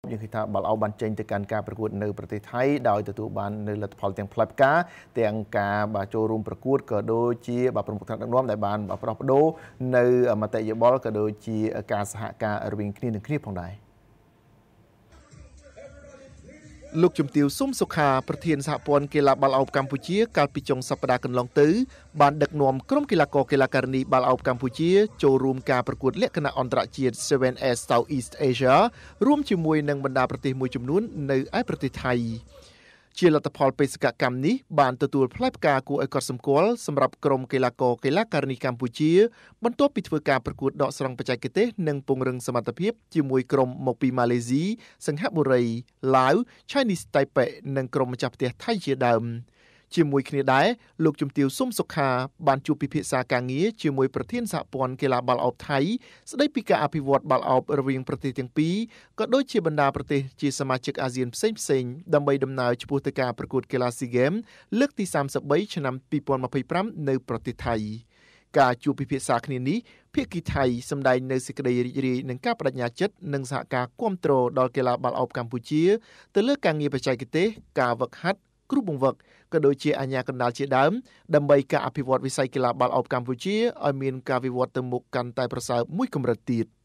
យើងឃើញថាបាល់អោបបានចេញទៅកាន់ការប្រកួត នៅប្រទេសថៃដោយទទួលបាននៅលទ្ធផលទាំងផ្លែផ្កាទាំងការបាទចូលរួមប្រកួតក៏ដូចជាបាទប្រមុខថ្នាក់ដឹកនាំដែលបានប្រោះប្ដូរនៅមតិយោបល់ក៏ដូចជាការសហការរវាងគ្នានឹងគ្នាផងដែរ។លោកជំទាវស៊ុំសុខាប្រធានសហព័ន្ធកីឡាបាល់ឱបកម្ពុជាកាលពីចុងសប្តាហ៍កន្លងទៅបានដឹកនាំក្រុមកីឡាករកីឡាការិនីបាល់ឱបកម្ពុជាចូលរួមការប្រកួតលក្ខណៈអន្តរជាតិ 7S Southeast Asia រួមជាមួយនឹងបណ្ដាប្រទេសមួយចំនួននៅឯប្រទេសថៃ។ជាលទ្ធផលបេសកកម្មនេះបានទទួលផ្លែផ្កាគួរឲ្យកត់សម្គាល់សម្រាប់ក្រុមកីឡាករកីឡាការិនីកម្ពុជាបន្ទាប់ពីធ្វើការប្រកួតដកស្រង់បច្ចេកទេស និងពង្រឹងសមត្ថភាពជាមួយក្រុមមកពីម៉ាឡេស៊ីសិង្ហបុរីឡាវ Chinese Taipei និងក្រុមម្ចាស់ផ្ទះថៃជាដើម។ជាមួយគ្នាដែរលោកជំទាវស៊ុំសុខាបានជួបពិភាក្សាការងារជាមួយប្រធានសហព័ន្ធកីឡាបាល់អុកថៃស្ដីពីការអភិវឌ្ឍបាល់អុករវាងប្រទេសទាំងពីរក៏ដូចជាបណ្ដាប្រទេសជាសមាជិកអាស៊ានផ្សេងផ្សេងដើម្បីដំណើរឆ្ពោះទៅការប្រកួតកីឡា SEA Games លើកទី33ឆ្នាំ2025នៅ ប្រទេសថៃការជួបពិភាក្សាគ្នានេះភាគីថៃសម្ដែងនៅសេចក្តីរីករាយនឹងការបដិញ្ញាចិត្តនិងសហការគាំទ្រដល់កីឡាបាល់អុកកម្ពុជាទៅលើការងារបច្ចេកទេសការវឹកហាត់គ្រូបង្វឹកក៏ដូចជាអាជ្ញាកណ្ដាលជាដើមដើម្បីការអភិវឌ្ឍវិស័យកីឡាបាល់ឱបកម្ពុជាឲ្យមានការវិវត្តទៅមុខកាន់តែប្រសើរមួយកម្រិតទៀត។